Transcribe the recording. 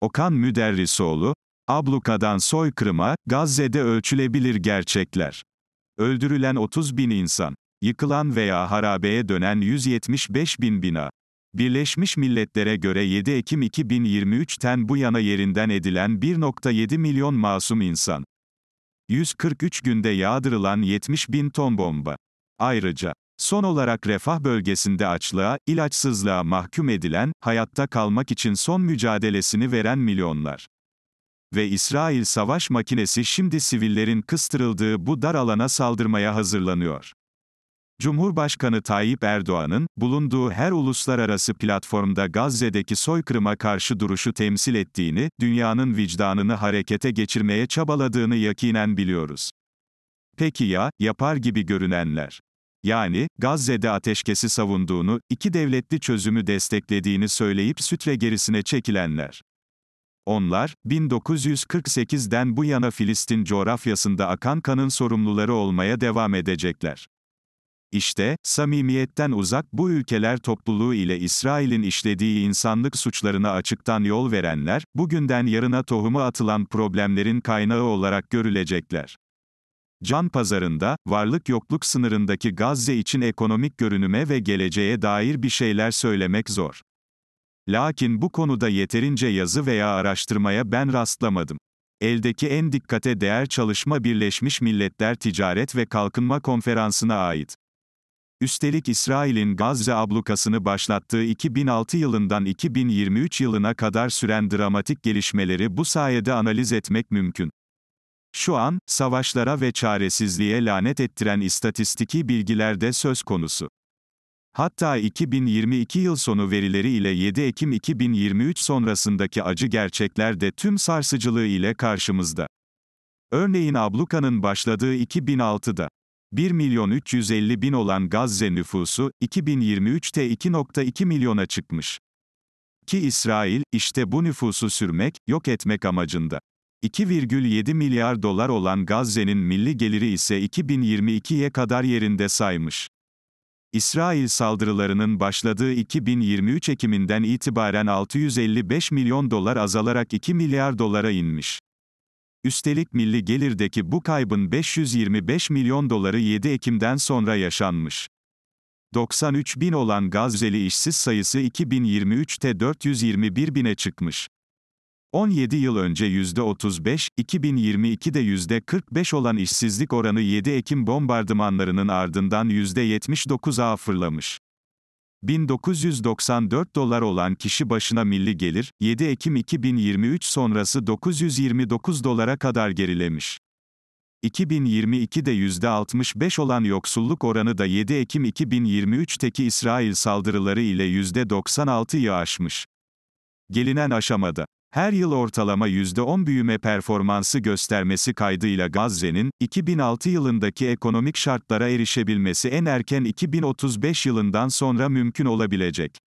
Okan Müderrisoğlu, ablukadan soykırıma, Gazze'de ölçülebilir gerçekler. Öldürülen 30 bin insan, yıkılan veya harabeye dönen 175 bin bina. Birleşmiş Milletler'e göre 7 Ekim 2023'ten bu yana yerinden edilen 1.7 milyon masum insan. 143 günde yağdırılan 70 bin ton bomba. Ayrıca, Son olarak refah bölgesinde açlığa, ilaçsızlığa mahkum edilen, hayatta kalmak için son mücadelesini veren milyonlar. Ve İsrail savaş makinesi şimdi sivillerin kıstırıldığı bu dar alana saldırmaya hazırlanıyor. Cumhurbaşkanı Tayyip Erdoğan'ın, bulunduğu her uluslararası platformda Gazze'deki soykırıma karşı duruşu temsil ettiğini, dünyanın vicdanını harekete geçirmeye çabaladığını yakinen biliyoruz. Peki ya, yapar gibi görünenler? yani Gazze'de ateşkesi savunduğunu, iki devletli çözümü desteklediğini söyleyip sütre gerisine çekilenler. Onlar, 1948'den bu yana Filistin coğrafyasında akan kanın sorumluları olmaya devam edecekler. İşte, samimiyetten uzak bu ülkeler topluluğu ile İsrail'in işlediği insanlık suçlarına açıktan yol verenler, bugünden yarına tohumu atılan problemlerin kaynağı olarak görülecekler. Can pazarında, varlık yokluk sınırındaki Gazze için ekonomik görünüme ve geleceğe dair bir şeyler söylemek zor. Lakin bu konuda yeterince yazı veya araştırmaya ben rastlamadım. Eldeki en dikkate değer çalışma Birleşmiş Milletler Ticaret ve Kalkınma Konferansı'na ait. Üstelik İsrail'in Gazze ablukasını başlattığı 2006 yılından 2023 yılına kadar süren dramatik gelişmeleri bu sayede analiz etmek mümkün. Şu an, savaşlara ve çaresizliğe lanet ettiren istatistiki bilgiler de söz konusu. Hatta 2022 yıl sonu verileri ile 7 Ekim 2023 sonrasındaki acı gerçekler de tüm sarsıcılığı ile karşımızda. Örneğin abluka'nın başladığı 2006'da 1 milyon 350 bin olan Gazze nüfusu, 2023'te 2.2 milyona çıkmış. Ki İsrail, işte bu nüfusu sürmek, yok etmek amacında. 2,7 milyar dolar olan Gazze'nin milli geliri ise 2022'ye kadar yerinde saymış. İsrail saldırılarının başladığı 2023 Ekim'inden itibaren 655 milyon dolar azalarak 2 milyar dolara inmiş. Üstelik milli gelirdeki bu kaybın 525 milyon doları 7 Ekim'den sonra yaşanmış. 93 bin olan Gazze'li işsiz sayısı 2023'te 421 bine çıkmış. 17 yıl önce %35, 2022'de %45 olan işsizlik oranı 7 Ekim bombardımanlarının ardından %79'a fırlamış. 1994 dolar olan kişi başına milli gelir, 7 Ekim 2023 sonrası 929 dolara kadar gerilemiş. 2022'de %65 olan yoksulluk oranı da 7 Ekim 2023'teki İsrail saldırıları ile %96'yı aşmış. Gelinen aşamada her yıl ortalama %10 büyüme performansı göstermesi kaydıyla Gazze'nin, 2006 yılındaki ekonomik şartlara erişebilmesi en erken 2035 yılından sonra mümkün olabilecek.